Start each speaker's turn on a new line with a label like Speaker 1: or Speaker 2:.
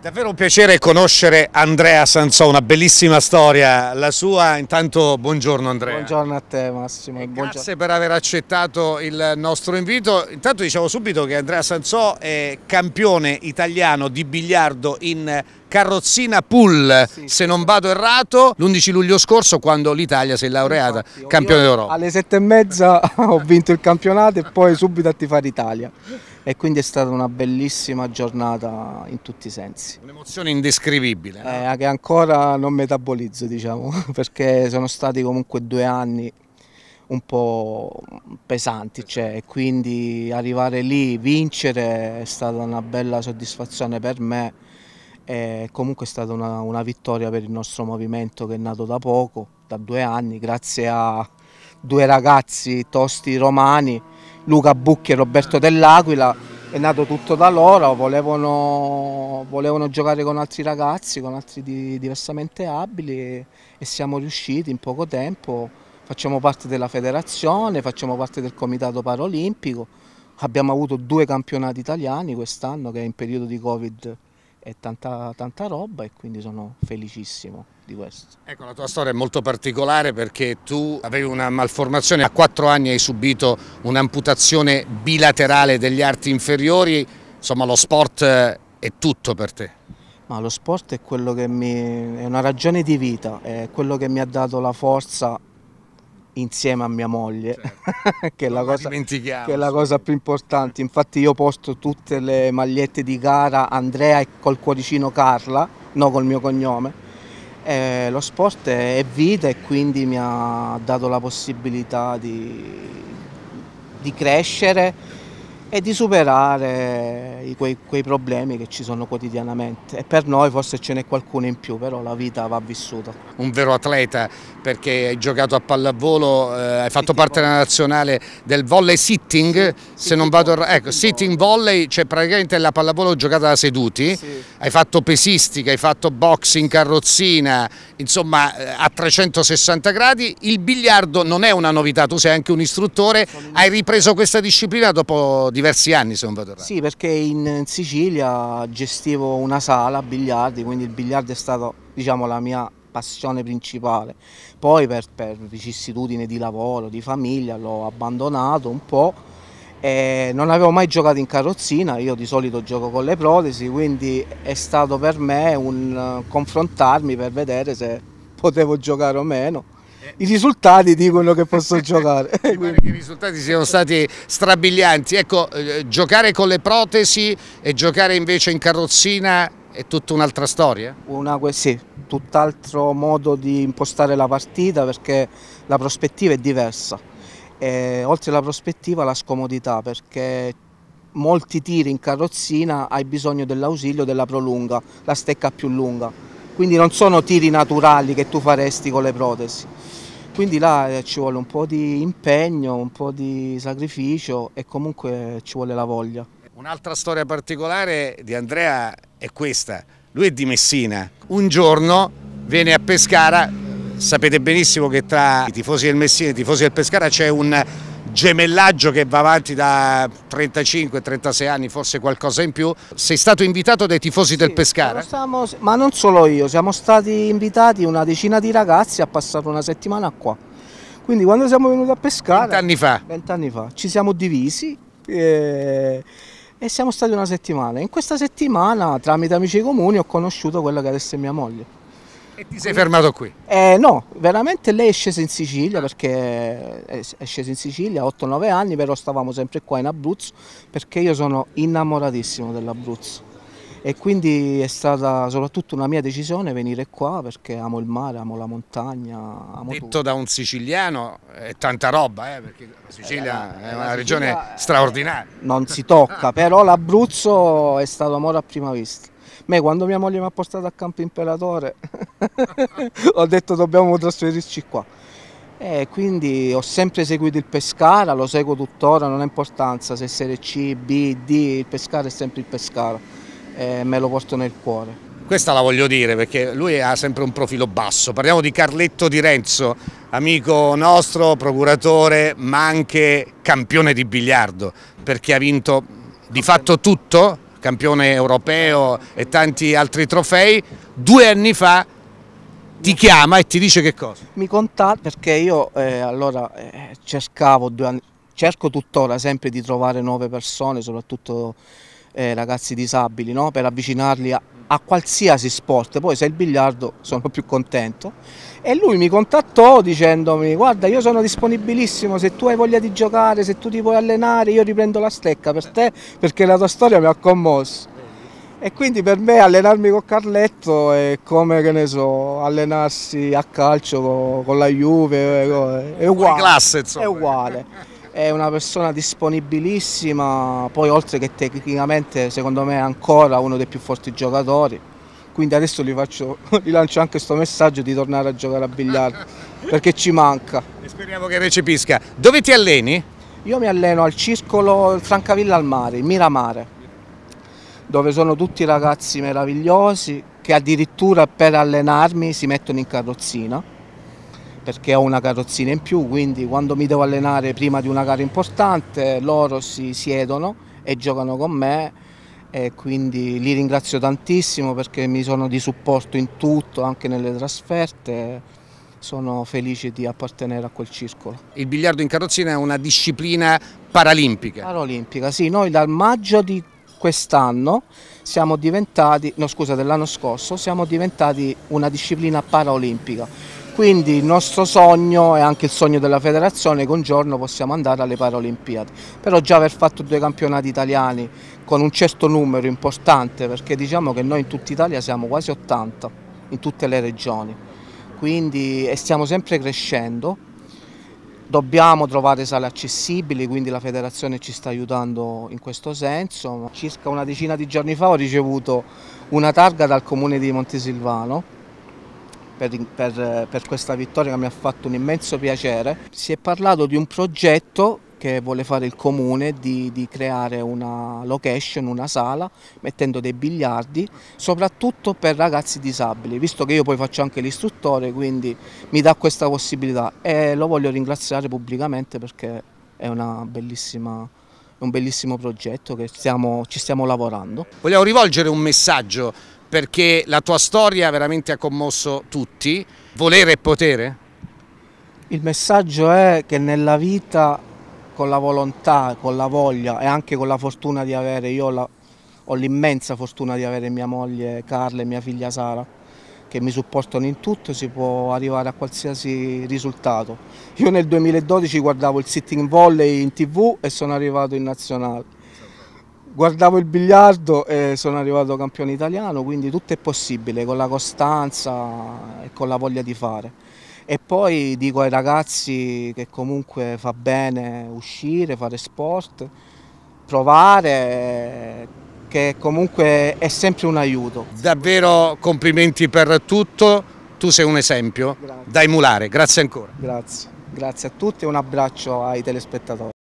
Speaker 1: Davvero un piacere conoscere Andrea Sansò, una bellissima storia la sua. Intanto buongiorno Andrea. Buongiorno a te Massimo. Grazie per aver accettato il nostro invito. Intanto diciamo subito che Andrea Sansò è campione italiano di biliardo in carrozzina pull, sì, se non vado errato, l'11 luglio scorso quando l'Italia si è laureata Infatti, campione d'Europa.
Speaker 2: Alle sette e mezza ho vinto il campionato e poi subito a tifare Italia e quindi è stata una bellissima giornata in
Speaker 1: tutti i sensi. Un'emozione indescrivibile.
Speaker 2: No? Eh, che ancora non metabolizzo diciamo perché sono stati comunque due anni un po' pesanti cioè, e quindi arrivare lì, vincere è stata una bella soddisfazione per me e comunque è stata una, una vittoria per il nostro movimento che è nato da poco, da due anni, grazie a due ragazzi tosti romani Luca Bucchi e Roberto Dell'Aquila, è nato tutto da loro, volevano, volevano giocare con altri ragazzi, con altri di, diversamente abili e, e siamo riusciti in poco tempo, facciamo parte della federazione, facciamo parte del comitato paralimpico, abbiamo avuto due campionati italiani quest'anno che in periodo di Covid è tanta, tanta roba e quindi sono felicissimo di questo.
Speaker 1: Ecco, la tua storia è molto particolare perché tu avevi una malformazione, a quattro anni hai subito un'amputazione bilaterale degli arti inferiori, insomma lo sport eh, è tutto per te.
Speaker 2: Ma lo sport è, mi, è una ragione di vita, è quello che mi ha dato la forza insieme a mia moglie, certo.
Speaker 1: che, è la cosa, che è la
Speaker 2: cosa più importante. Infatti io posto tutte le magliette di gara Andrea e col cuoricino Carla, no col mio cognome, eh, lo sport è vita e quindi mi ha dato la possibilità di, di crescere e di superare quei, quei, problemi che ci sono
Speaker 1: quotidianamente
Speaker 2: e per noi forse ce n'è qualcuno in più, però la vita va vissuta.
Speaker 1: Un vero atleta perché hai giocato a pallavolo, eh, hai fatto parte della nazionale del volley sitting, sì, se non vado errato, ecco, sitting volley, cioè praticamente la pallavolo giocata da seduti, sì. hai fatto pesistica, hai fatto box in carrozzina, insomma eh, a 360 gradi, il biliardo non è una novità, tu sei anche un istruttore, hai ripreso questa disciplina dopo di diversi anni sono veterano.
Speaker 2: Sì, perché in Sicilia gestivo una sala a biliardi, quindi il biliardo è stato diciamo, la mia passione principale. Poi per, per vicissitudine di lavoro, di famiglia, l'ho abbandonato un po'. E non avevo mai giocato in carrozzina, io di solito gioco con le protesi, quindi è stato per me un eh, confrontarmi per vedere se potevo giocare o meno i risultati dicono che posso giocare. che I
Speaker 1: risultati siano stati strabilianti, ecco eh, giocare con le protesi e giocare invece in carrozzina è tutta un'altra storia?
Speaker 2: Una, sì, tutt'altro modo di impostare la partita perché la prospettiva è diversa. E, oltre alla prospettiva la scomodità perché molti tiri in carrozzina hai bisogno dell'ausilio della prolunga, la stecca più lunga. Quindi non sono tiri naturali che tu faresti con le protesi. Quindi là eh, ci vuole un po' di impegno, un po' di sacrificio e comunque ci vuole la voglia.
Speaker 1: Un'altra storia particolare di Andrea è questa. Lui è di Messina. Un giorno viene a Pescara, sapete benissimo che tra i tifosi del Messina e i tifosi del Pescara c'è un gemellaggio che va avanti da 35-36 anni, forse qualcosa in più. Sei stato invitato dai tifosi sì, del Pescara?
Speaker 2: Siamo, ma non solo io, siamo stati invitati una decina di ragazzi a passare una settimana qua. Quindi quando siamo venuti a Pescara... Vent'anni fa? Vent'anni fa. Ci siamo divisi e, eh, e siamo stati una settimana. In questa settimana, tramite amici comuni, ho conosciuto quella che adesso è mia moglie.
Speaker 1: E ti sei fermato qui?
Speaker 2: Eh, no, veramente lei è scesa in Sicilia perché eh, è scesa in Sicilia 8-9 anni, però stavamo sempre qua in Abruzzo perché io sono innamoratissimo dell'Abruzzo e quindi è stata soprattutto una mia decisione venire qua perché amo il mare, amo la montagna. Amo
Speaker 1: Detto tutto. da un siciliano è tanta roba, eh, perché la eh, Sicilia eh, è una Sicilia regione straordinaria.
Speaker 2: Non si tocca, però l'Abruzzo è stato amore a prima vista. Me quando mia moglie mi ha portato a Campo Imperatore ho detto dobbiamo trasferirci qua. E quindi ho sempre seguito il Pescara, lo seguo tuttora, non ha importanza se Serie C, B, D, il Pescara è sempre il Pescara, e me lo porto nel cuore.
Speaker 1: Questa la voglio dire perché lui ha sempre un profilo basso, parliamo di Carletto Di Renzo, amico nostro, procuratore, ma anche campione di biliardo, perché ha vinto di fatto tutto, campione europeo e tanti altri trofei, due anni fa ti chiama e ti dice che cosa?
Speaker 2: Mi contatta perché io eh, allora eh, cercavo due anni, cerco tuttora sempre di trovare nuove persone, soprattutto eh, ragazzi disabili, no? per avvicinarli a, a, qualsiasi sport. Poi se è il biliardo sono più contento. E lui mi contattò dicendomi guarda io sono disponibilissimo, se tu hai voglia di giocare, se tu ti vuoi allenare, io riprendo la stecca per te perché la tua storia mi ha commosso. E quindi per me allenarmi con Carletto è come, che ne so, allenarsi a calcio con, con la Juve, è uguale. Classe, è uguale. È una persona disponibilissima, poi oltre che tecnicamente secondo me è ancora uno dei più forti giocatori. Quindi adesso gli, faccio, gli lancio anche questo messaggio di tornare a giocare a biliardo, perché ci manca.
Speaker 1: E speriamo che recepisca. Dove ti alleni?
Speaker 2: Io mi alleno al Circolo Francavilla al Mare, Miramare dove sono tutti ragazzi meravigliosi che addirittura per allenarmi si mettono in carrozzina perché ho una carrozzina in più, quindi quando mi devo allenare prima di una gara importante loro si siedono e giocano con me e quindi li ringrazio tantissimo perché mi sono di supporto in tutto, anche nelle trasferte sono
Speaker 1: felice di appartenere a quel circolo. Il biliardo in carrozzina è una disciplina paralimpica?
Speaker 2: Paralimpica, sì, noi dal maggio di quest'anno siamo diventati, no scusa, dell'anno scorso, siamo diventati una disciplina paraolimpica. Quindi il nostro sogno e anche il sogno della federazione è che un giorno possiamo andare alle Paralimpiadi. Però già aver fatto due campionati italiani con un certo numero importante, perché diciamo che noi in tutta Italia siamo quasi 80, in tutte le regioni. Quindi e stiamo sempre crescendo Dobbiamo trovare sale accessibili, quindi la federazione ci sta aiutando in questo senso. Circa una decina di giorni fa ho ricevuto una targa dal comune di Montesilvano per, per, per questa vittoria che mi ha fatto un immenso piacere. Si è parlato di un progetto che vuole fare il comune di, di, creare una location, una sala, mettendo dei biliardi, soprattutto per ragazzi disabili, visto che io poi faccio anche l'istruttore, quindi mi dà questa possibilità e lo voglio ringraziare pubblicamente perché è un bellissimo progetto che stiamo, ci stiamo lavorando.
Speaker 1: Vogliamo rivolgere un messaggio perché la tua storia veramente ha commosso tutti, volere e potere?
Speaker 2: Il messaggio è che nella vita con la volontà, con la voglia e anche con la fortuna di avere, io ho l'immensa fortuna di avere mia moglie Carla e mia figlia Sara, che mi supportano in tutto, si può arrivare a qualsiasi risultato. Io nel 2012 guardavo il sitting volley in tv e sono arrivato in nazionale. Guardavo il biliardo e sono arrivato campione italiano, quindi tutto è possibile con la costanza e con la voglia di fare e poi dico ai ragazzi che comunque fa bene uscire, fare sport, provare, che comunque è sempre un aiuto.
Speaker 1: Davvero complimenti per tutto, tu sei un esempio grazie. da emulare, grazie ancora.
Speaker 2: Grazie, grazie a tutti e un abbraccio ai telespettatori.